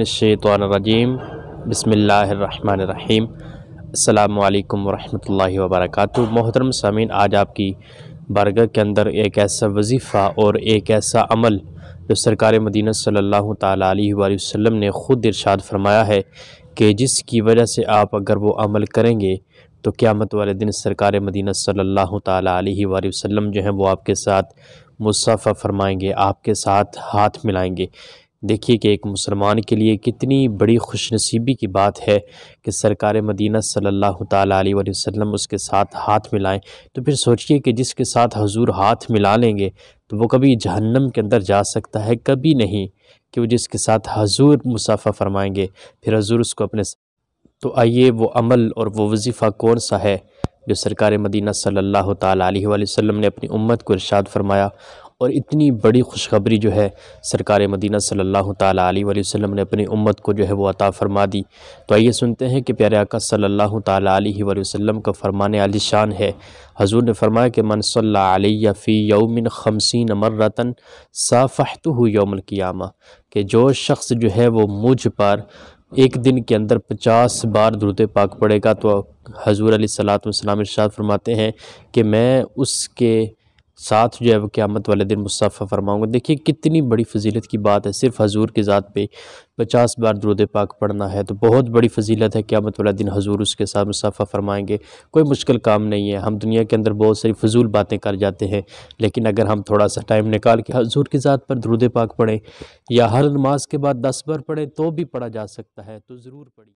الشیطان الرجیم بسم اللہ الرحمن الرحیم السلام علیکم ورحمت اللہ وبرکاتہ محترم سامین آج آپ کی بارگاہ کے اندر ایک ایسا وظیفہ اور ایک ایسا عمل جو سرکار مدینہ صلی اللہ تعالیٰ علیہ وآلہ وسلم نے خود ارشاد فرمایا ہے کہ جس کی وجہ سے آپ اگر وہ عمل کریں گے تو قیامت والے دن سرکار مدینہ صلی اللہ تعالیٰ علیہ وآلہ وسلم جو ہیں وہ آپ کے ساتھ مصافہ فرمائیں گے آپ کے ساتھ ہاتھ ملائیں گے دیکھیے کہ ایک مسلمان کے لیے کتنی بڑی خوش نصیبی کی بات ہے کہ سرکار مدینہ صلی اللہ تعالیٰ علیہ وسلم اس کے ساتھ ہاتھ ملائیں تو پھر سوچئے کہ جس کے ساتھ حضور ہاتھ ملا لیں گے تو وہ کبھی جہنم کے اندر جا سکتا ہے کبھی نہیں کہ وہ جس کے ساتھ حضور مسافہ فرمائیں گے پھر حضور اس کو اپنے تو آئیے وہ عمل اور وہ وظیفہ کون سا ہے جو سرکار مدینہ صلی اللہ تعالیٰ علیہ وسلم نے اپنی امت کو ارشاد فرمایا اور اتنی بڑی خوشخبری جو ہے سرکار مدینہ صلی اللہ تعالیٰ علیہ وآلہ وسلم نے اپنی امت کو جو ہے وہ عطا فرما دی تو آئیے سنتے ہیں کہ پیارے آقا صلی اللہ تعالیٰ علیہ وآلہ وسلم کا فرمان علی شان ہے حضور نے فرمایا کہ صلی اللہ علیہ فی یوم خمسین مرتن صافحتہ یوم القیامہ کہ جو شخص جو ہے وہ مجھ پر ایک دن کے اندر پچاس بار درود پاک پڑے گا تو حضور علیہ السلام ارشاد فرماتے ہیں کہ میں اس کے ساتھ جو ہے وہ قیامت والے دن مصطفیٰ فرماؤں گا دیکھیے کتنی بڑی فضیلت کی بات ہے صرف حضور کے ذات پہ پچاس بار درود پاک پڑھنا ہے تو بہت بڑی فضیلت ہے قیامت والے دن حضور اس کے ساتھ مصطفیٰ فرمائیں گے کوئی مشکل کام نہیں ہے ہم دنیا کے اندر بہت ساری فضول باتیں کر جاتے ہیں لیکن اگر ہم تھوڑا سا ٹائم نکال کے حضور کی ذات پر درود پاک پڑھیں یا ہر نماز کے بعد دس بار پڑھیں تو بھی پڑھا جا سکتا ہے تو ضرور پڑھیں